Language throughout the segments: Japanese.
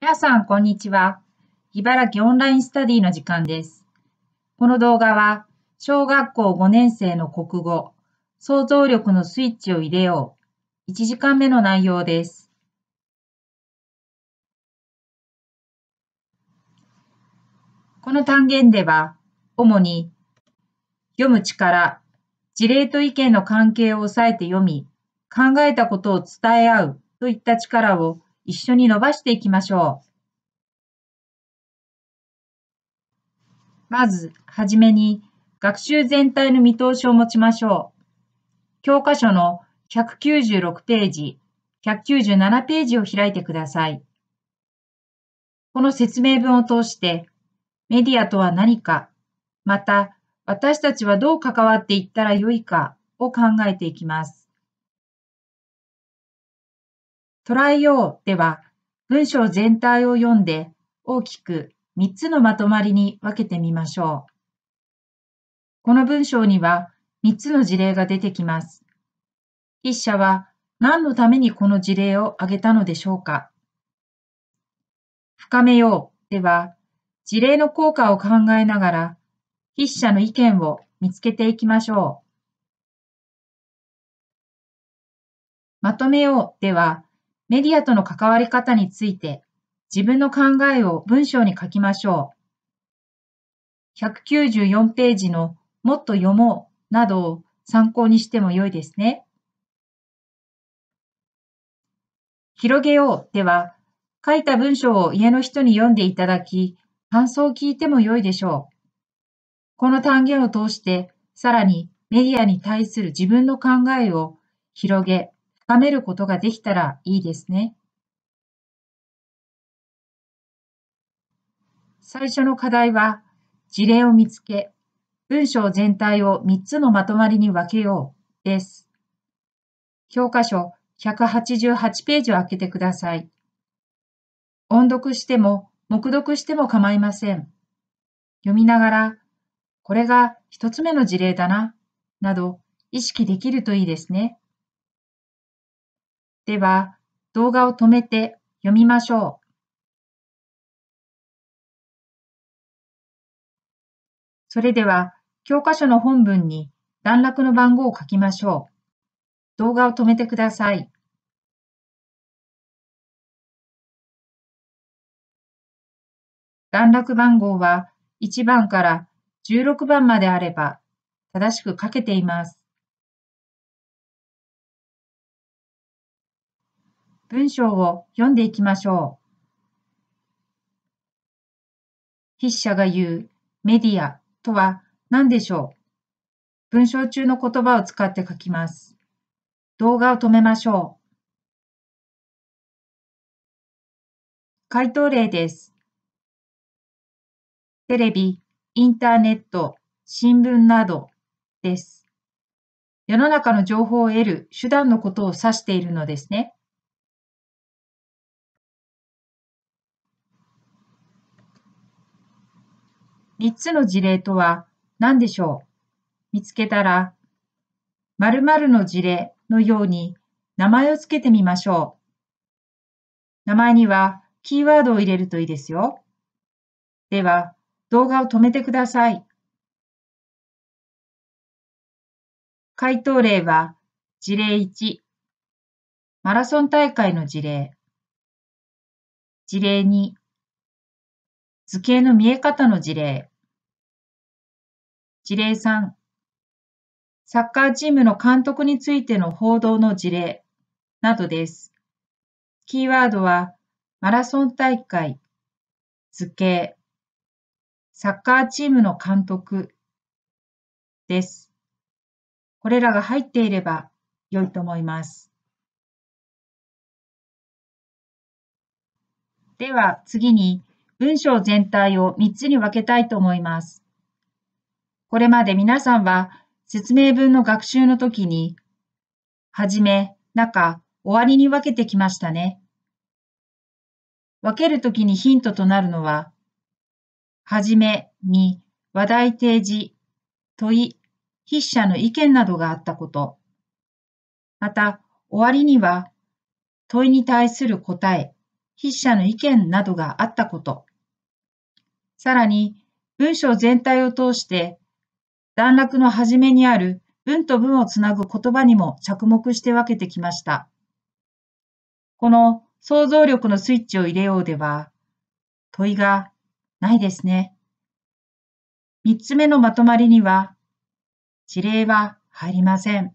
皆さん、こんにちは。茨城オンラインスタディの時間です。この動画は、小学校5年生の国語、想像力のスイッチを入れよう。1時間目の内容です。この単元では、主に、読む力、事例と意見の関係を抑えて読み、考えたことを伝え合うといった力を一緒に伸ばしていきましょう。まず、はじめに学習全体の見通しを持ちましょう。教科書の196ページ、197ページを開いてください。この説明文を通して、メディアとは何か、また私たちはどう関わっていったらよいかを考えていきます。捉えようでは、文章全体を読んで大きく3つのまとまりに分けてみましょう。この文章には3つの事例が出てきます。筆者は何のためにこの事例を挙げたのでしょうか深めようでは、事例の効果を考えながら、筆者の意見を見つけていきましょう。まとめようでは、メディアとの関わり方について自分の考えを文章に書きましょう。194ページのもっと読もうなどを参考にしても良いですね。広げようでは、書いた文章を家の人に読んでいただき、感想を聞いても良いでしょう。この単元を通して、さらにメディアに対する自分の考えを広げ、めることができたらいいですね。最初の課題は、事例を見つけ、文章全体を3つのまとまりに分けようです。教科書188ページを開けてください。音読しても、黙読しても構いません。読みながら、これが1つ目の事例だな、など意識できるといいですね。では、動画を止めて読みましょう。それでは、教科書の本文に段落の番号を書きましょう。動画を止めてください。段落番号は1番から16番まであれば正しく書けています。文章を読んでいきましょう。筆者が言うメディアとは何でしょう文章中の言葉を使って書きます。動画を止めましょう。回答例です。テレビ、インターネット、新聞などです。世の中の情報を得る手段のことを指しているのですね。3つの事例とは何でしょう見つけたら、〇〇の事例のように名前をつけてみましょう。名前にはキーワードを入れるといいですよ。では、動画を止めてください。回答例は、事例1、マラソン大会の事例。事例2、図形の見え方の事例。事例3、サッカーチームの監督についての報道の事例などです。キーワードは、マラソン大会、図形、サッカーチームの監督です。これらが入っていれば良いと思います。では次に、文章全体を3つに分けたいと思います。これまで皆さんは説明文の学習の時に、はじめ、中、終わりに分けてきましたね。分けるときにヒントとなるのは、はじめに話題提示、問い、筆者の意見などがあったこと。また、終わりには問いに対する答え、筆者の意見などがあったこと、さらに文章全体を通して段落の初めにある文と文をつなぐ言葉にも着目して分けてきました。この想像力のスイッチを入れようでは、問いがないですね。三つ目のまとまりには、事例は入りません。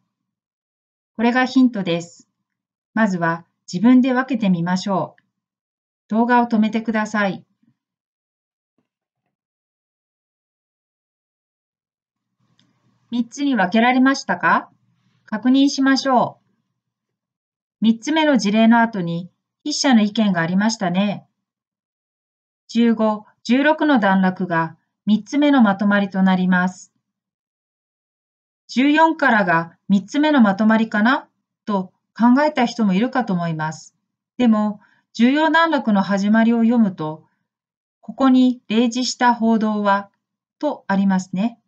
これがヒントです。まずは自分で分けてみましょう。動画を止めてください。3つに分けられましたか確認しましょう。3つ目の事例の後に筆者の意見がありましたね。15、16の段落が3つ目のまとまりとなります。14からが3つ目のまとまりかなと考えた人もいるかと思います。でも、重要段落の始まりを読むと、ここに例示した報道は、とありますね。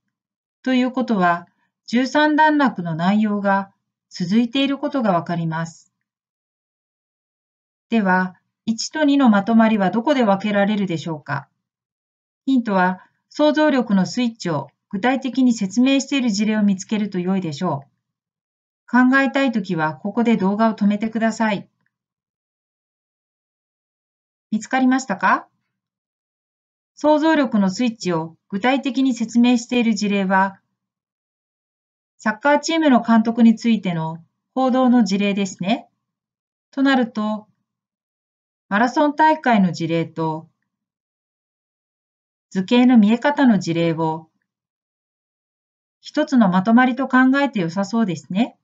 ということは、13段落の内容が続いていることがわかります。では、1と2のまとまりはどこで分けられるでしょうかヒントは、想像力のスイッチを具体的に説明している事例を見つけると良いでしょう。考えたいときは、ここで動画を止めてください。見つかりましたか想像力のスイッチを具体的に説明している事例は、サッカーチームの監督についての報道の事例ですね。となると、マラソン大会の事例と、図形の見え方の事例を、一つのまとまりと考えて良さそうですね。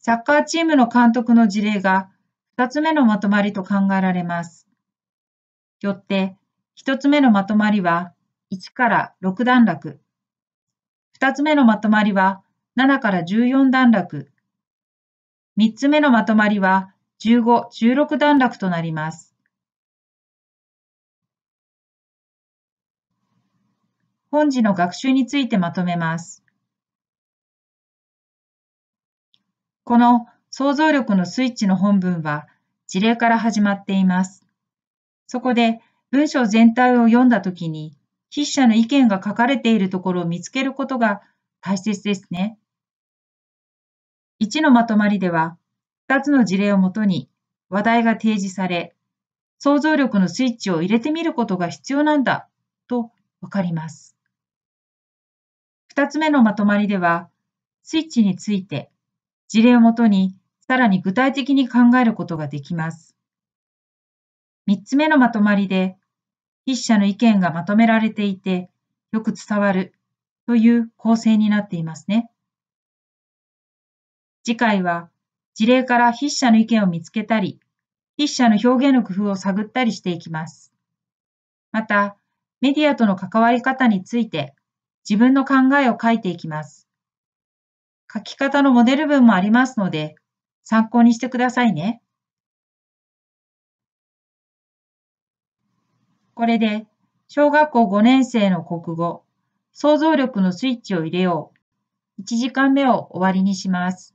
サッカーチームの監督の事例が二つ目のまとまりと考えられます。よって、一つ目のまとまりは1から6段落。二つ目のまとまりは7から14段落。三つ目のまとまりは15、16段落となります。本次の学習についてまとめます。この想像力のスイッチの本文は事例から始まっています。そこで文章全体を読んだ時に筆者の意見が書かれているところを見つけることが大切ですね。1のまとまりでは2つの事例をもとに話題が提示され想像力のスイッチを入れてみることが必要なんだとわかります。2つ目のまとまりではスイッチについて事例をもとにさらに具体的に考えることができます。3つ目のまとまりで、筆者の意見がまとめられていて、よく伝わるという構成になっていますね。次回は、事例から筆者の意見を見つけたり、筆者の表現の工夫を探ったりしていきます。また、メディアとの関わり方について、自分の考えを書いていきます。書き方のモデル文もありますので、参考にしてくださいね。これで、小学校5年生の国語、想像力のスイッチを入れよう。1時間目を終わりにします。